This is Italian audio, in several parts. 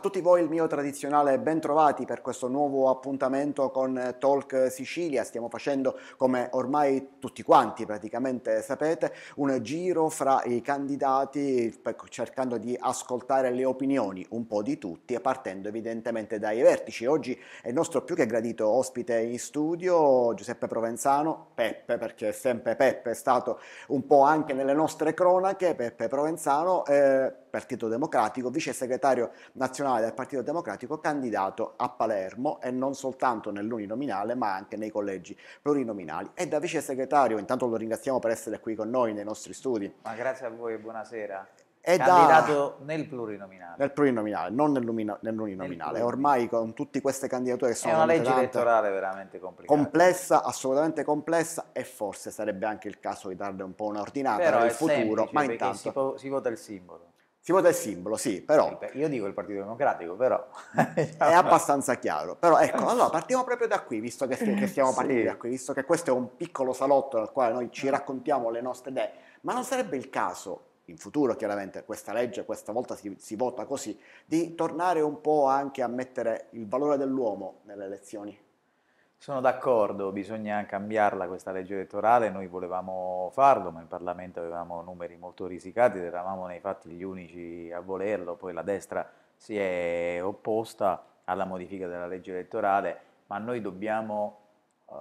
tutti voi il mio tradizionale bentrovati per questo nuovo appuntamento con eh, Talk Sicilia. Stiamo facendo, come ormai tutti quanti praticamente sapete, un giro fra i candidati cercando di ascoltare le opinioni un po' di tutti partendo evidentemente dai vertici. Oggi è il nostro più che gradito ospite in studio Giuseppe Provenzano, Peppe perché sempre Peppe è stato un po' anche nelle nostre cronache, Peppe Provenzano. Eh, Partito Democratico, vice segretario nazionale del Partito Democratico, candidato a Palermo e non soltanto nell'uninominale ma anche nei collegi plurinominali. E da vice segretario, intanto lo ringraziamo per essere qui con noi nei nostri studi. Ma grazie a voi, buonasera. È candidato da... nel plurinominale. Nel plurinominale, non nell'uninominale. Nel Ormai con tutte queste candidature che sono... È una legge elettorale veramente complicata. Complessa, assolutamente complessa e forse sarebbe anche il caso di darle un po' un'ordinata per il futuro. ma intanto... Si, po- si vota il simbolo. Si vota il simbolo, sì, però... Io dico il Partito Democratico, però... è abbastanza chiaro. Però ecco, allora partiamo proprio da qui, visto che, che stiamo partendo sì. da qui, visto che questo è un piccolo salotto nel quale noi ci raccontiamo le nostre idee, ma non sarebbe il caso, in futuro chiaramente questa legge questa volta si, si vota così, di tornare un po' anche a mettere il valore dell'uomo nelle elezioni? Sono d'accordo, bisogna cambiarla questa legge elettorale, noi volevamo farlo, ma in Parlamento avevamo numeri molto risicati eravamo nei fatti gli unici a volerlo, poi la destra si è opposta alla modifica della legge elettorale, ma noi dobbiamo eh,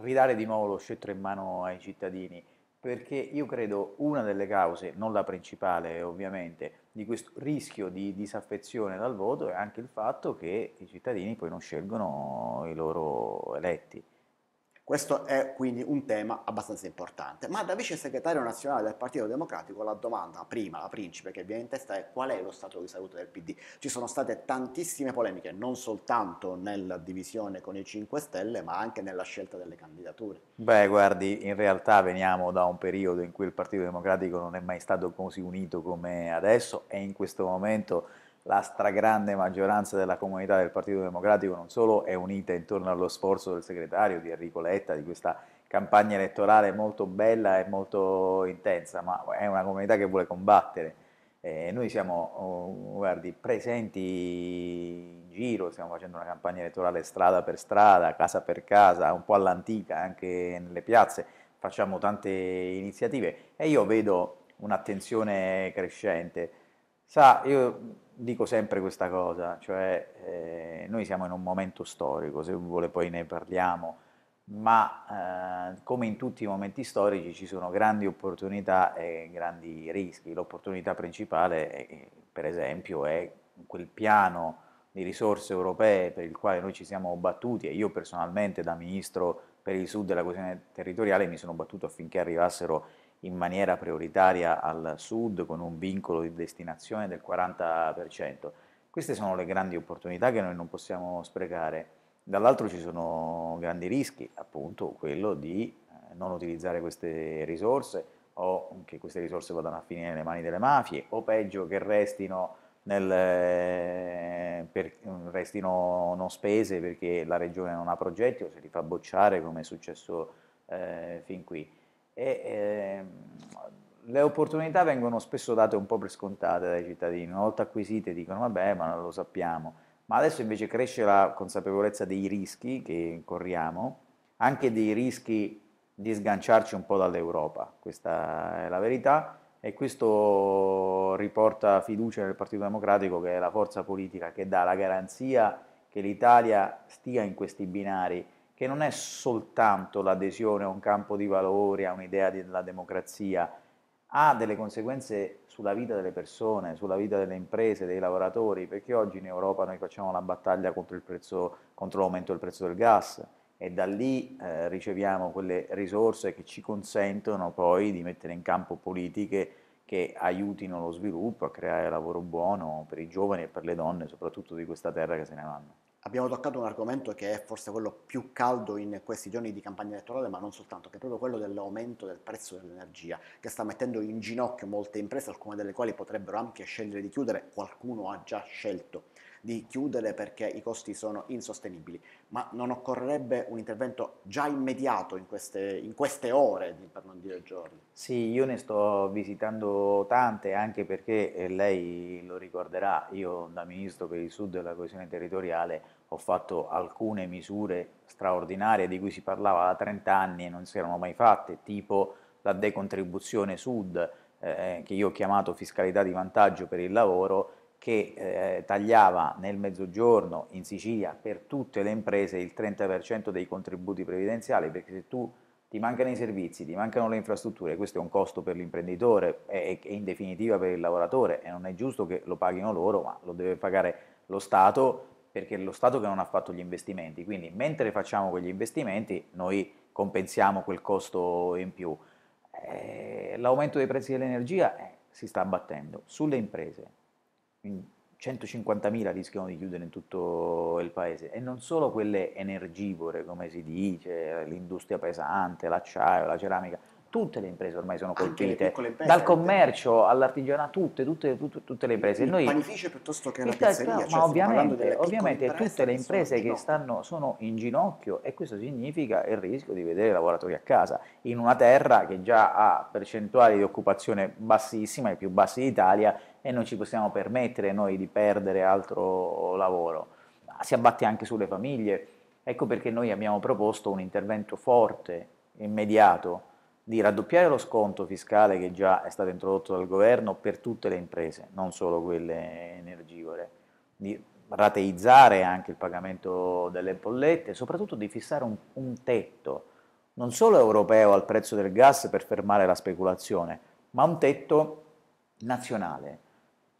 ridare di nuovo lo scettro in mano ai cittadini perché io credo una delle cause, non la principale ovviamente, di questo rischio di disaffezione dal voto è anche il fatto che i cittadini poi non scelgono i loro eletti. Questo è quindi un tema abbastanza importante. Ma da vice segretario nazionale del Partito Democratico la domanda prima, la principe che viene in testa è qual è lo stato di salute del PD. Ci sono state tantissime polemiche, non soltanto nella divisione con i 5 Stelle, ma anche nella scelta delle candidature. Beh, guardi, in realtà veniamo da un periodo in cui il Partito Democratico non è mai stato così unito come adesso e in questo momento la stragrande maggioranza della comunità del Partito Democratico non solo è unita intorno allo sforzo del segretario di Enrico Letta, di questa campagna elettorale molto bella e molto intensa, ma è una comunità che vuole combattere. Eh, noi siamo oh, guardi, presenti in giro, stiamo facendo una campagna elettorale strada per strada, casa per casa, un po' all'antica anche nelle piazze, facciamo tante iniziative e io vedo un'attenzione crescente. Sa, io dico sempre questa cosa, cioè eh, noi siamo in un momento storico, se vuole poi ne parliamo, ma eh, come in tutti i momenti storici ci sono grandi opportunità e grandi rischi. L'opportunità principale, è, per esempio, è quel piano di risorse europee per il quale noi ci siamo battuti e io personalmente da ministro per il sud della questione territoriale mi sono battuto affinché arrivassero in maniera prioritaria al sud con un vincolo di destinazione del 40%. Queste sono le grandi opportunità che noi non possiamo sprecare. Dall'altro ci sono grandi rischi, appunto quello di eh, non utilizzare queste risorse o che queste risorse vadano a finire nelle mani delle mafie o peggio che restino, nel, eh, per, restino non spese perché la regione non ha progetti o se li fa bocciare come è successo eh, fin qui e ehm, le opportunità vengono spesso date un po' per scontate dai cittadini, una volta acquisite dicono vabbè ma lo sappiamo, ma adesso invece cresce la consapevolezza dei rischi che corriamo, anche dei rischi di sganciarci un po' dall'Europa, questa è la verità e questo riporta fiducia nel Partito Democratico che è la forza politica che dà la garanzia che l'Italia stia in questi binari che non è soltanto l'adesione a un campo di valori, a un'idea della democrazia, ha delle conseguenze sulla vita delle persone, sulla vita delle imprese, dei lavoratori, perché oggi in Europa noi facciamo la battaglia contro, il prezzo, contro l'aumento del prezzo del gas e da lì eh, riceviamo quelle risorse che ci consentono poi di mettere in campo politiche che aiutino lo sviluppo, a creare lavoro buono per i giovani e per le donne, soprattutto di questa terra che se ne vanno abbiamo toccato un argomento che è forse quello più caldo in questi giorni di campagna elettorale, ma non soltanto, che è proprio quello dell'aumento del prezzo dell'energia, che sta mettendo in ginocchio molte imprese, alcune delle quali potrebbero anche scegliere di chiudere, qualcuno ha già scelto di chiudere perché i costi sono insostenibili, ma non occorrerebbe un intervento già immediato in queste, in queste ore, per non dire giorni? Sì, io ne sto visitando tante anche perché eh, lei lo ricorderà, io da Ministro per il Sud e la coesione territoriale ho fatto alcune misure straordinarie di cui si parlava da 30 anni e non si erano mai fatte, tipo la decontribuzione sud, eh, eh che io ho chiamato fiscalità di vantaggio per il lavoro, che eh, tagliava nel mezzogiorno in Sicilia per tutte le imprese il 30% dei contributi previdenziali, perché se tu ti mancano i servizi, ti mancano le infrastrutture, questo è un costo per l'imprenditore e, e in definitiva per il lavoratore e non è giusto che lo paghino loro, ma lo deve pagare lo Stato perché è lo Stato che non ha fatto gli investimenti, quindi mentre facciamo quegli investimenti noi compensiamo quel costo in più. Eh, l'aumento dei prezzi dell'energia eh, si sta abbattendo sulle imprese, 150.000 rischiano di chiudere in tutto il paese e non solo quelle energivore, come si dice, l'industria pesante, l'acciaio, la ceramica, tutte le imprese ormai sono colpite, dal commercio all'artigianato, tutte, tutte, tutte, tutte, le imprese. Il Noi, panificio piuttosto che la pizzeria, cioè ma ovviamente, ovviamente tutte le imprese sono che stanno, sono in ginocchio e questo significa il rischio di vedere i lavoratori a casa in una terra che già ha percentuali di occupazione bassissima, i più bassi d'Italia, e non ci possiamo permettere noi di perdere altro lavoro. Si abbatte anche sulle famiglie, ecco perché noi abbiamo proposto un intervento forte, immediato, di raddoppiare lo sconto fiscale che già è stato introdotto dal governo per tutte le imprese, non solo quelle energivore, di rateizzare anche il pagamento delle bollette, soprattutto di fissare un, un tetto, non solo europeo al prezzo del gas per fermare la speculazione, ma un tetto nazionale.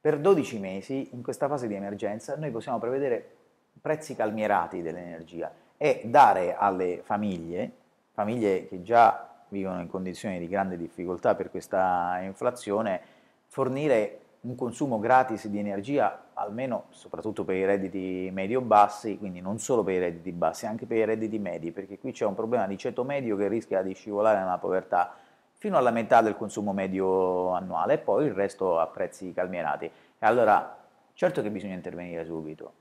Per 12 mesi, in questa fase di emergenza, noi possiamo prevedere prezzi calmierati dell'energia e dare alle famiglie, famiglie che già vivono in condizioni di grande difficoltà per questa inflazione, fornire un consumo gratis di energia, almeno soprattutto per i redditi medio-bassi, quindi non solo per i redditi bassi, anche per i redditi medi, perché qui c'è un problema di ceto medio che rischia di scivolare nella povertà fino alla metà del consumo medio annuale e poi il resto a prezzi calmierati. E allora, certo che bisogna intervenire subito,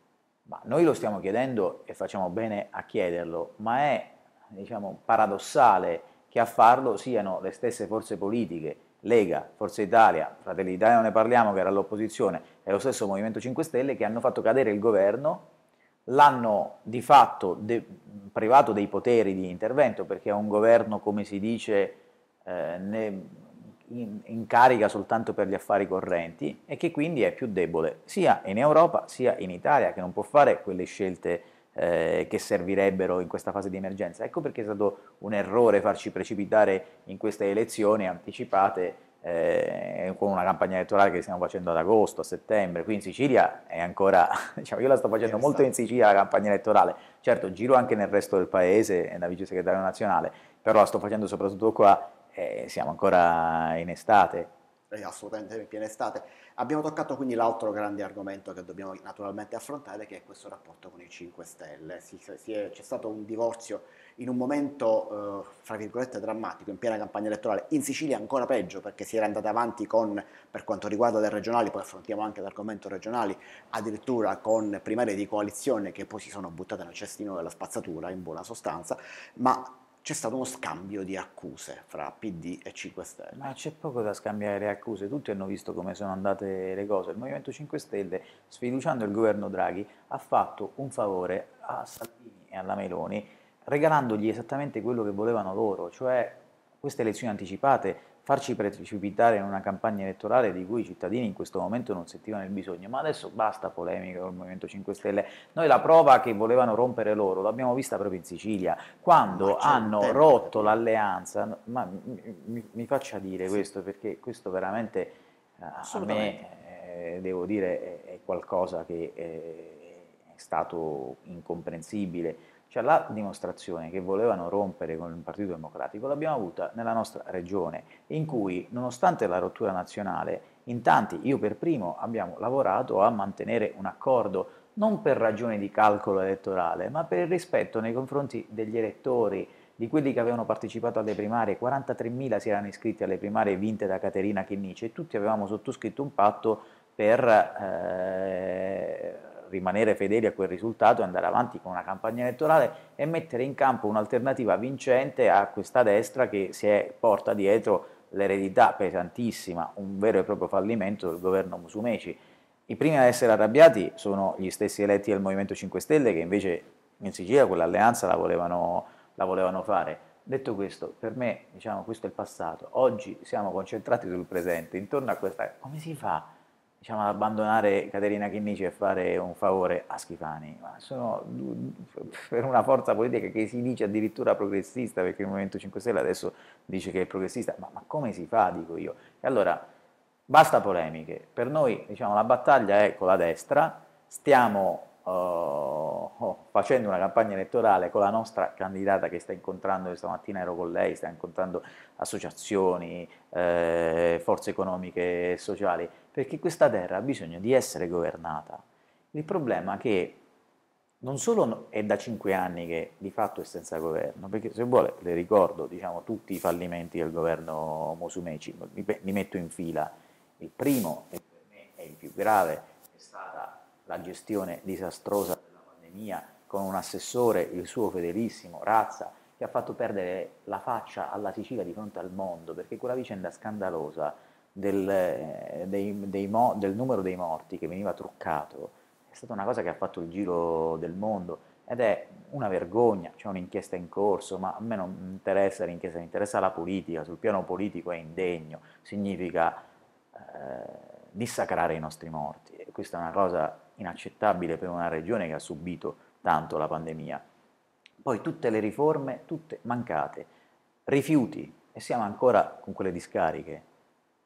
ma noi lo stiamo chiedendo e facciamo bene a chiederlo, ma è diciamo, paradossale che a farlo siano le stesse forze politiche, Lega, Forza Italia, Fratelli d'Italia non ne parliamo che era l'opposizione, e lo stesso Movimento 5 Stelle che hanno fatto cadere il governo, l'hanno di fatto de privato dei poteri di intervento perché è un governo, come si dice, eh, ne in, in carica soltanto per gli affari correnti e che quindi è più debole sia in Europa sia in Italia che non può fare quelle scelte eh, che servirebbero in questa fase di emergenza. Ecco perché è stato un errore farci precipitare in queste elezioni anticipate eh, con una campagna elettorale che stiamo facendo ad agosto, a settembre, qui in Sicilia è ancora, diciamo, io la sto facendo molto in Sicilia la campagna elettorale, certo giro anche nel resto del paese, è da vice segretario nazionale, però la sto facendo soprattutto qua, eh, siamo ancora in estate, eh, assolutamente in piena estate. Abbiamo toccato quindi l'altro grande argomento che dobbiamo naturalmente affrontare, che è questo rapporto con i 5 Stelle. Si, si è, c'è stato un divorzio in un momento, eh, fra virgolette, drammatico, in piena campagna elettorale. In Sicilia ancora peggio, perché si era andata avanti con, per quanto riguarda le regionali, poi affrontiamo anche l'argomento regionali, addirittura con primarie di coalizione che poi si sono buttate nel cestino della spazzatura, in buona sostanza, ma c'è stato uno scambio di accuse fra PD e 5 Stelle. Ma c'è poco da scambiare accuse, tutti hanno visto come sono andate le cose. Il Movimento 5 Stelle, sfiduciando il governo Draghi, ha fatto un favore a Salvini e alla Meloni, regalandogli esattamente quello che volevano loro, cioè queste elezioni anticipate farci precipitare in una campagna elettorale di cui i cittadini in questo momento non sentivano il bisogno. Ma adesso basta polemica con il Movimento 5 Stelle. Noi la prova che volevano rompere loro l'abbiamo vista proprio in Sicilia, quando certo, hanno eh, rotto l'alleanza. Ma mi, mi, mi, faccia dire sì. questo perché questo veramente eh, a me eh, devo dire è, è qualcosa che è, eh, è stato incomprensibile cioè la dimostrazione che volevano rompere con il Partito Democratico l'abbiamo avuta nella nostra regione, in cui nonostante la rottura nazionale, in tanti, io per primo, abbiamo lavorato a mantenere un accordo non per ragioni di calcolo elettorale, ma per il rispetto nei confronti degli elettori, di quelli che avevano partecipato alle primarie, 43.000 si erano iscritti alle primarie vinte da Caterina Chinnice e tutti avevamo sottoscritto un patto per eh, rimanere fedeli a quel risultato e andare avanti con una campagna elettorale e mettere in campo un'alternativa vincente a questa destra che si è, porta dietro l'eredità pesantissima, un vero e proprio fallimento del governo Musumeci. I primi ad essere arrabbiati sono gli stessi eletti del Movimento 5 Stelle che invece in Sicilia quell'alleanza la volevano, la volevano fare. Detto questo, per me diciamo, questo è il passato, oggi siamo concentrati sul presente, intorno a questa... come si fa? diciamo, abbandonare Caterina Chinnici e fare un favore a Schifani, ma sono per una forza politica che si dice addirittura progressista, perché il Movimento 5 Stelle adesso dice che è progressista, ma, ma come si fa, dico io? E allora, basta polemiche, per noi diciamo, la battaglia è con la destra, stiamo uh, facendo una campagna elettorale con la nostra candidata che sta incontrando, stamattina ero con lei, sta incontrando associazioni, eh, forze economiche e sociali, perché questa terra ha bisogno di essere governata. Il problema è che non solo è da cinque anni che di fatto è senza governo, perché se vuole le ricordo diciamo, tutti i fallimenti del governo Mosumeci, li metto in fila. Il primo, che per me è il più grave, è stata la gestione disastrosa della pandemia con un assessore, il suo fedelissimo Razza, che ha fatto perdere la faccia alla Sicilia di fronte al mondo, perché quella vicenda scandalosa del, eh, dei, dei mo, del numero dei morti che veniva truccato è stata una cosa che ha fatto il giro del mondo ed è una vergogna, c'è un'inchiesta in corso, ma a me non interessa l'inchiesta, mi interessa la politica, sul piano politico è indegno, significa eh, dissacrare i nostri morti e questa è una cosa inaccettabile per una regione che ha subito tanto la pandemia. Poi tutte le riforme, tutte mancate, rifiuti e siamo ancora con quelle discariche,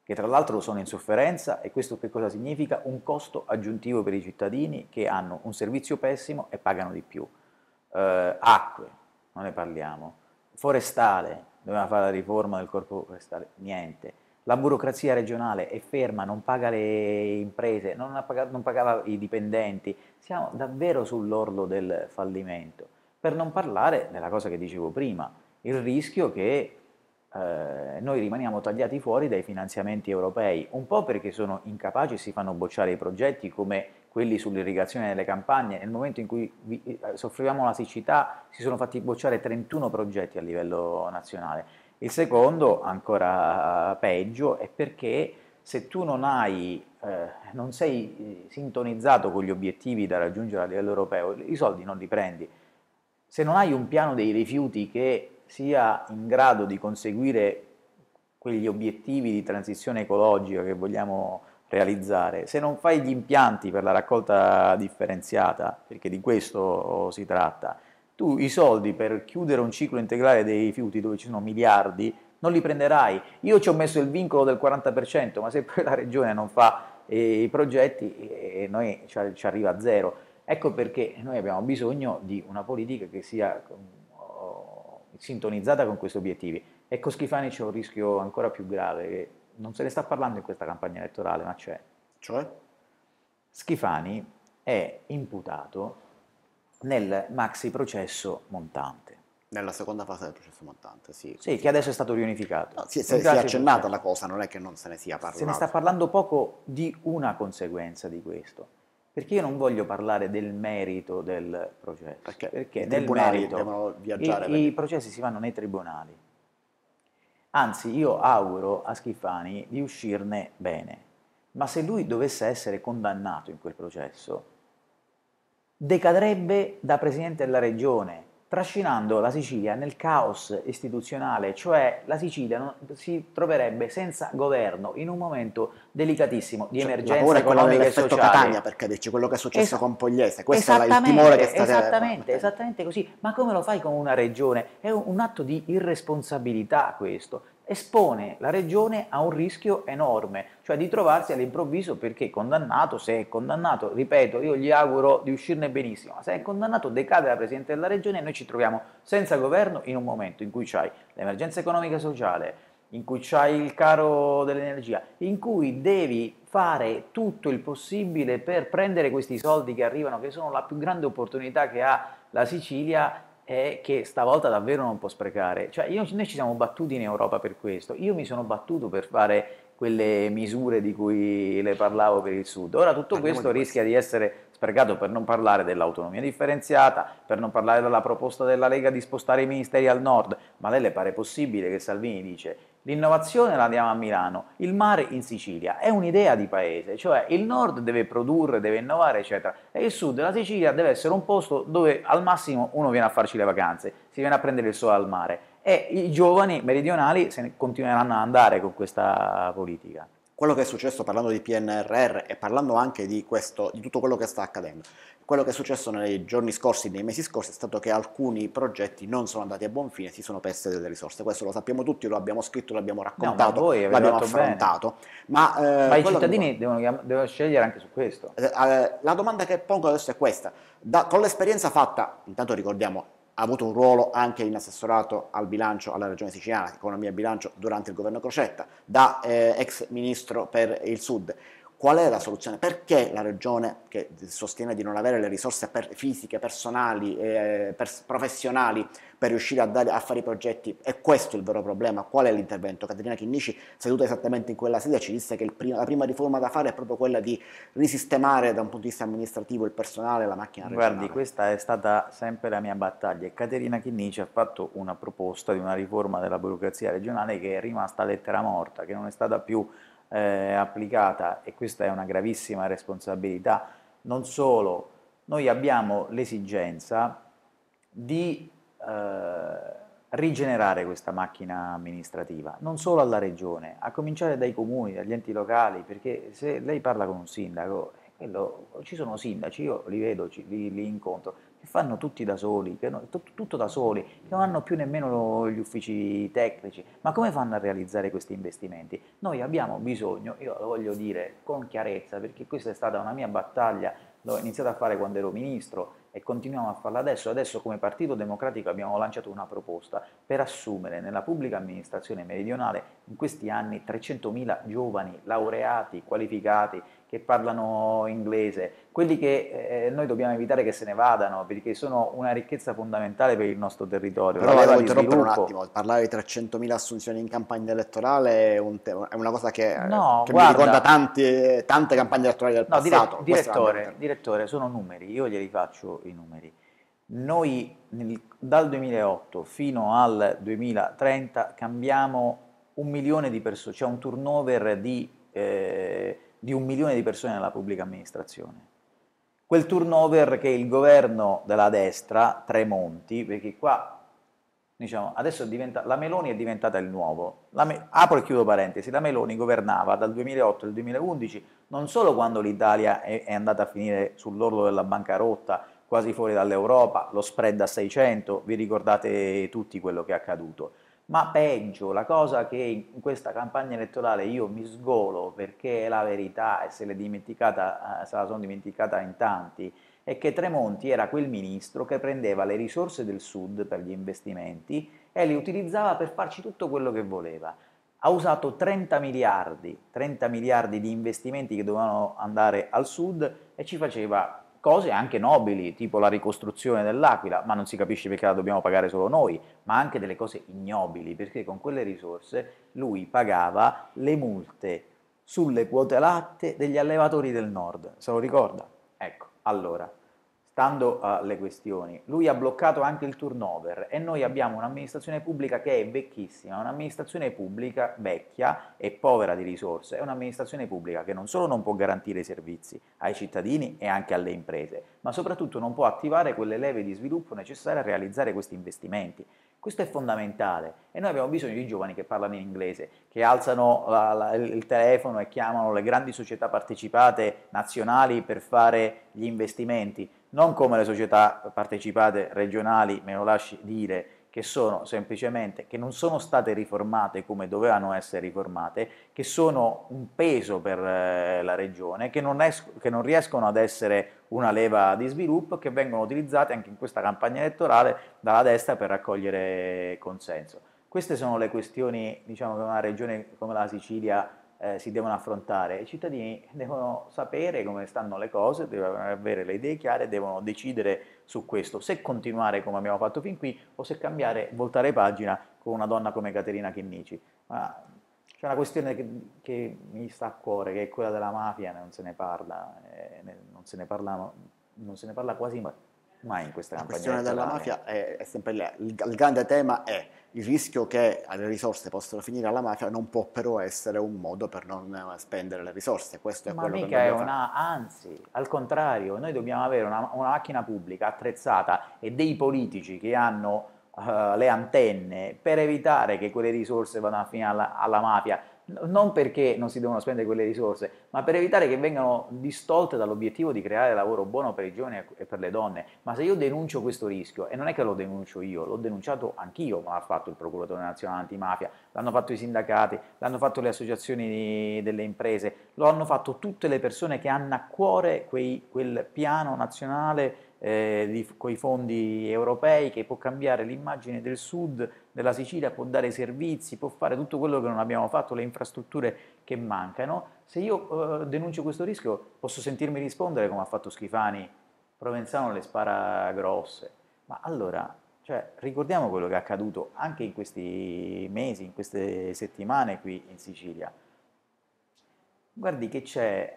che tra l'altro sono in sofferenza e questo che cosa significa? Un costo aggiuntivo per i cittadini che hanno un servizio pessimo e pagano di più. Eh, acque, non ne parliamo. Forestale, doveva fare la riforma del corpo forestale, niente. La burocrazia regionale è ferma, non paga le imprese, non, pagato, non pagava i dipendenti. Siamo davvero sull'orlo del fallimento. Per non parlare della cosa che dicevo prima, il rischio che eh, noi rimaniamo tagliati fuori dai finanziamenti europei, un po' perché sono incapaci e si fanno bocciare i progetti come quelli sull'irrigazione delle campagne, nel momento in cui vi, eh, soffriamo la siccità si sono fatti bocciare 31 progetti a livello nazionale. Il secondo, ancora peggio, è perché se tu non, hai, eh, non sei eh, sintonizzato con gli obiettivi da raggiungere a livello europeo, i soldi non li prendi. Se non hai un piano dei rifiuti che sia in grado di conseguire quegli obiettivi di transizione ecologica che vogliamo realizzare, se non fai gli impianti per la raccolta differenziata, perché di questo si tratta, tu i soldi per chiudere un ciclo integrale dei rifiuti dove ci sono miliardi non li prenderai. Io ci ho messo il vincolo del 40%, ma se poi la regione non fa eh, i progetti eh, eh, noi ci, ci arriva a zero. Ecco perché noi abbiamo bisogno di una politica che sia sintonizzata con questi obiettivi. Ecco Schifani c'è un rischio ancora più grave, non se ne sta parlando in questa campagna elettorale, ma c'è. Cioè? Schifani è imputato nel maxi processo montante. Nella seconda fase del processo montante, sì. Sì, che adesso è stato riunificato. No, sì, si, si, è accennata la cosa, non è che non se ne sia parlato. Se ne sta parlando poco di una conseguenza di questo. Perché io non voglio parlare del merito del processo. Perché, perché i tribunali merito, devono viaggiare. I, i processi si fanno nei tribunali. Anzi, io auguro a Schifani di uscirne bene. Ma se lui dovesse essere condannato in quel processo, decadrebbe da presidente della regione, trascinando la Sicilia nel caos istituzionale, cioè la Sicilia non, si troverebbe senza governo in un momento delicatissimo di cioè, emergenza economica quello e sociale. Catania, per capirci, quello che è successo es- con Pogliese, questo è il timore che state Esattamente, esattamente così, ma come lo fai con una regione? È un, un atto di irresponsabilità questo espone la regione a un rischio enorme, cioè di trovarsi all'improvviso perché condannato, se è condannato, ripeto, io gli auguro di uscirne benissimo, ma se è condannato decade la Presidente della Regione e noi ci troviamo senza governo in un momento in cui c'hai l'emergenza economica e sociale, in cui c'hai il caro dell'energia, in cui devi fare tutto il possibile per prendere questi soldi che arrivano, che sono la più grande opportunità che ha la Sicilia è che stavolta davvero non può sprecare. Cioè io, noi ci siamo battuti in Europa per questo, io mi sono battuto per fare quelle misure di cui le parlavo per il sud. Ora tutto Andiamo questo rischia di essere sprecato per non parlare dell'autonomia differenziata, per non parlare della proposta della Lega di spostare i ministeri al nord, ma a lei le pare possibile che Salvini dice L'innovazione la diamo a Milano, il mare in Sicilia, è un'idea di paese, cioè il nord deve produrre, deve innovare, eccetera, e il sud la Sicilia deve essere un posto dove al massimo uno viene a farci le vacanze, si viene a prendere il sole al mare e i giovani meridionali se ne continueranno ad andare con questa politica quello che è successo parlando di PNRR e parlando anche di, questo, di tutto quello che sta accadendo, quello che è successo nei giorni scorsi, nei mesi scorsi, è stato che alcuni progetti non sono andati a buon fine, si sono perse delle risorse. Questo lo sappiamo tutti, lo abbiamo scritto, l'abbiamo raccontato, no, l'abbiamo affrontato. Ma, eh, ma, i cittadini che... devono, devono, scegliere anche su questo. Eh, eh, la domanda che pongo adesso è questa. Da, con l'esperienza fatta, intanto ricordiamo, ha avuto un ruolo anche in assessorato al bilancio alla regione siciliana, economia e bilancio durante il governo Crocetta, da eh, ex ministro per il Sud. Qual è la soluzione? Perché la regione che sostiene di non avere le risorse per fisiche, personali, eh, per, professionali per riuscire a, dare, a, fare i progetti? È questo il vero problema? Qual è l'intervento? Caterina Chinnici, seduta esattamente in quella sede, ci disse che prima, la prima riforma da fare è proprio quella di risistemare da un punto di vista amministrativo il personale e la macchina regionale. Guardi, questa è stata sempre la mia battaglia e Caterina Chinnici ha fatto una proposta di una riforma della burocrazia regionale che è rimasta lettera morta, che non è stata più eh, applicata, e questa è una gravissima responsabilità, non solo, noi abbiamo l'esigenza di eh, rigenerare questa macchina amministrativa, non solo alla regione, a cominciare dai comuni, dagli enti locali, perché se lei parla con un sindaco, quello, eh, ci sono sindaci, io li vedo, ci, li, li incontro, che fanno tutti da soli, no, tutto da soli, che non hanno più nemmeno gli uffici tecnici. Ma come fanno a realizzare questi investimenti? Noi abbiamo bisogno, io lo voglio dire con chiarezza, perché questa è stata una mia battaglia, l'ho iniziata a fare quando ero ministro e continuiamo a farla adesso. Adesso come Partito Democratico abbiamo lanciato una proposta per assumere nella pubblica amministrazione meridionale in questi anni 300.000 giovani laureati, qualificati, che parlano inglese, quelli che eh, noi dobbiamo evitare che se ne vadano perché sono una ricchezza fondamentale per il nostro territorio. Però volevo interrompere un attimo, parlare di 300.000 assunzioni in campagna elettorale è, un tema, è una cosa che, no, che guarda, mi ricorda tanti, tante campagne elettorali del no, passato. Dire, direttore, direttore, sono numeri, io glieli faccio i numeri. Noi nel, dal 2008 fino al 2030 cambiamo un milione di persone, c'è cioè un turnover di... Eh, di un milione di persone nella pubblica amministrazione. Quel turnover che il governo della destra, Tremonti, perché qua diciamo, adesso diventa, la Meloni è diventata il nuovo. Me, apro e chiudo parentesi, la Meloni governava dal 2008 al 2011 non solo quando l'Italia è, è andata a finire sull'orlo della bancarotta, quasi fuori dall'Europa, lo spread a 600, vi ricordate tutti quello che è accaduto, ma peggio, la cosa che in questa campagna elettorale io mi sgolo perché è la verità e se, dimenticata, eh, se la sono dimenticata in tanti, è che Tremonti era quel ministro che prendeva le risorse del sud per gli investimenti e le utilizzava per farci tutto quello che voleva. Ha usato 30 miliardi, 30 miliardi di investimenti che dovevano andare al sud e ci faceva cose anche nobili, tipo la ricostruzione dell'Aquila, ma non si capisce perché la dobbiamo pagare solo noi, ma anche delle cose ignobili, perché con quelle risorse lui pagava le multe sulle quote latte degli allevatori del nord, se lo ricorda? Ecco, allora, stando alle questioni, lui ha bloccato anche il turnover e noi mm. abbiamo un'amministrazione pubblica che è vecchissima, un'amministrazione pubblica vecchia e povera di risorse, è un'amministrazione pubblica che non solo non può garantire i servizi ai cittadini e anche alle imprese, ma soprattutto non può attivare quelle leve di sviluppo necessarie a realizzare questi investimenti. Questo è fondamentale e noi abbiamo bisogno di giovani che parlano in inglese, che alzano la, la, il telefono e chiamano le grandi società partecipate nazionali per fare gli investimenti non come le società partecipate regionali, me lo lasci dire, che sono semplicemente, che non sono state riformate come dovevano essere riformate, che sono un peso per eh, la regione, che non, es- che non riescono ad essere una leva di sviluppo, che vengono utilizzate anche in questa campagna elettorale dalla destra per raccogliere consenso. Queste sono le questioni diciamo, che una regione come la Sicilia eh, si devono affrontare. I cittadini devono sapere come stanno le cose, devono avere le idee chiare, devono decidere su questo, se continuare come abbiamo fatto fin qui o se cambiare, voltare pagina con una donna come Caterina Chinnici. Ma c'è una questione che, che, mi sta a cuore, che è quella della mafia, non se ne parla, eh, non, se ne parla non se ne parla quasi mai mai in questa campagna La questione della mafia è, è sempre lì. Il, il, grande tema è il rischio che le risorse possano finire alla mafia non può però essere un modo per non spendere le risorse. Questo è Ma quello che è una, fare. anzi, al contrario, noi dobbiamo avere una, una macchina pubblica attrezzata e dei politici che hanno Uh, le antenne per evitare che quelle risorse vadano a finire alla, alla, mafia non perché non si devono spendere quelle risorse, ma per evitare che vengano distolte dall'obiettivo di creare lavoro buono per i giovani e per le donne. Ma se io denuncio questo rischio, e non è che lo denuncio io, l'ho denunciato anch'io, ma l'ha fatto il Procuratore Nazionale Antimafia, l'hanno fatto i sindacati, l'hanno fatto le associazioni delle imprese, lo hanno fatto tutte le persone che hanno a cuore quei, quel piano nazionale eh, di, coi fondi europei, che può cambiare l'immagine del sud, della Sicilia, può dare servizi, può fare tutto quello che non abbiamo fatto, le infrastrutture che mancano. Se io eh, denuncio questo rischio posso sentirmi rispondere come ha fatto Schifani, Provenzano le spara grosse. Ma allora, cioè, ricordiamo quello che è accaduto anche in questi mesi, in queste settimane qui in Sicilia. Guardi che c'è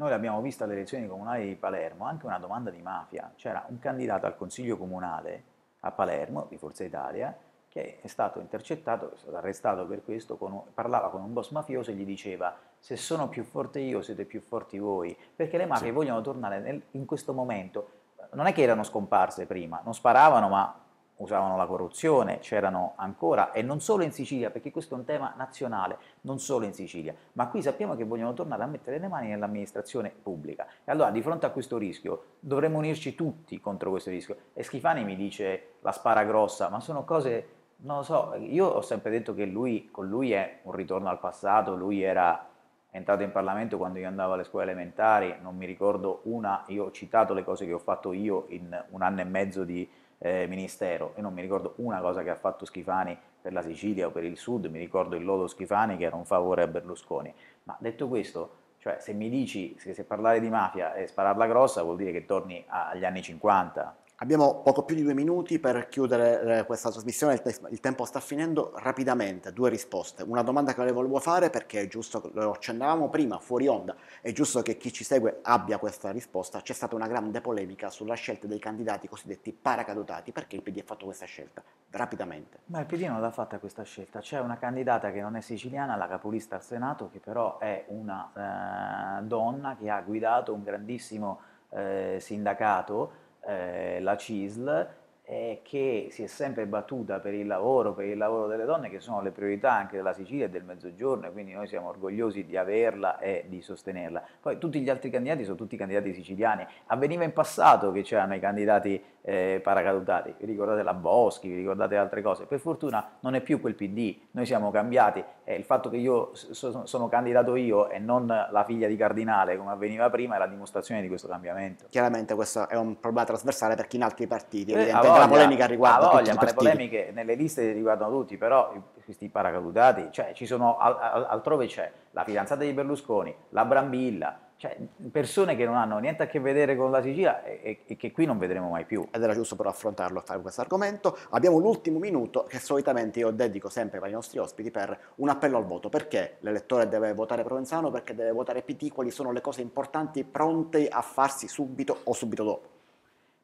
noi l'abbiamo vista alle elezioni comunali di Palermo, anche una domanda di mafia. C'era un candidato al Consiglio Comunale a Palermo, di Forza Italia, che è stato intercettato, è stato arrestato per questo, con, parlava con un boss mafioso e gli diceva se sono più forte io siete più forti voi, perché le mafie sì. vogliono tornare nel, in questo momento, non è che erano scomparse prima, non sparavano ma usavano la corruzione, c'erano ancora, e non solo in Sicilia, perché questo è un tema nazionale, non solo in Sicilia, ma qui sappiamo che vogliono tornare a mettere le mani nell'amministrazione pubblica. E allora di fronte a questo rischio dovremmo unirci tutti contro questo rischio. E Schifani mi dice la spara grossa, ma sono cose... Non lo so, io ho sempre detto che lui, con lui è un ritorno al passato, lui era entrato in Parlamento quando io andavo alle scuole elementari, non mi ricordo una, io ho citato le cose che ho fatto io in un anno e mezzo di eh, ministero e non mi ricordo una cosa che ha fatto Schifani per la Sicilia o per il Sud, mi ricordo il lodo Schifani che era un favore a Berlusconi. Ma detto questo, cioè, se mi dici che se parlare di mafia è spararla grossa vuol dire che torni agli anni 50, Abbiamo poco più di due minuti per chiudere eh, questa trasmissione, il tempo sta finendo rapidamente, due risposte. Una domanda che le volevo fare perché è giusto, lo accennavamo prima, fuori onda, è giusto che chi ci segue abbia questa risposta, c'è stata una grande polemica sulla scelta dei candidati cosiddetti paracadutati, perché il PD ha fatto questa scelta? Rapidamente. Ma il PD non l'ha fatta questa scelta, c'è una candidata che non è siciliana, la capolista al Senato, che però è una eh, donna che ha guidato un grandissimo eh, sindacato, eh, la CISL, eh, che si è sempre battuta per il lavoro, per il lavoro delle donne, che sono le priorità anche della Sicilia e del Mezzogiorno, e quindi noi siamo orgogliosi di averla e di sostenerla. Poi tutti gli altri candidati sono tutti candidati siciliani. Avveniva in passato che c'erano i candidati eh, paracadutati, vi ricordate la Boschi, vi ricordate altre cose, per fortuna non è più quel PD, noi siamo cambiati e eh, il fatto che io so, sono candidato io e non la figlia di Cardinale come avveniva prima è la dimostrazione di questo cambiamento. Chiaramente questo è un problema trasversale perché in altri partiti, eh, evidentemente voglia, la polemica riguarda voglia, tutti ma le polemiche nelle liste riguardano tutti, però questi paracadutati, cioè ci sono, altrove c'è la fidanzata di Berlusconi, la Brambilla, cioè, persone che non hanno niente a che vedere con la Sicilia e, e che qui non vedremo mai più. Ed era giusto però affrontarlo e fare questo argomento. Abbiamo l'ultimo minuto che solitamente io dedico sempre ai nostri ospiti per un appello al voto. Perché l'elettore deve votare Provenzano? Perché deve votare PT? Quali sono le cose importanti pronte a farsi subito o subito dopo?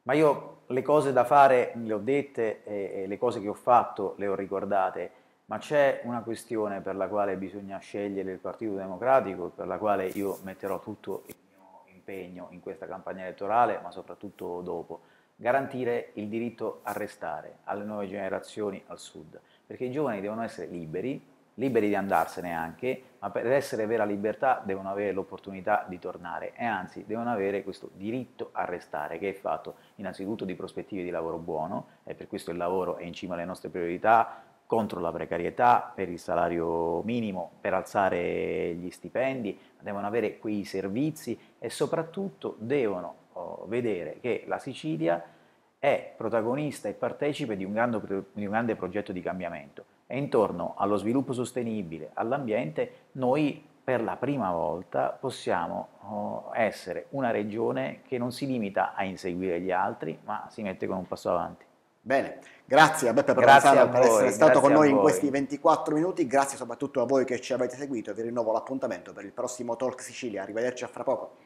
Ma io le cose da fare le ho dette, e le cose che ho fatto le ho ricordate ma c'è una questione per la quale bisogna scegliere il Partito Democratico, per la quale io metterò tutto il mio impegno in questa campagna elettorale, ma soprattutto dopo. Garantire il diritto a restare alle nuove generazioni al Sud, perché i giovani devono essere liberi, liberi di andarsene anche, ma per essere vera libertà devono avere l'opportunità di tornare e anzi devono avere questo diritto a restare che è fatto innanzitutto di prospettive di lavoro buono e per questo il lavoro è in cima alle nostre priorità, contro la precarietà, per il salario minimo, per alzare gli stipendi, devono avere quei servizi e soprattutto devono oh, vedere che la Sicilia è protagonista e partecipe di un, grande, di un grande progetto di cambiamento e intorno allo sviluppo sostenibile, all'ambiente, noi per la prima volta possiamo oh, essere una regione che non si limita a inseguire gli altri, ma si mette con un passo avanti. Bene, grazie a Beppe Provenzano per essere stato con noi in questi 24 minuti, grazie soprattutto a voi che ci avete seguito e vi rinnovo l'appuntamento per il prossimo Talk Sicilia, arrivederci a fra poco.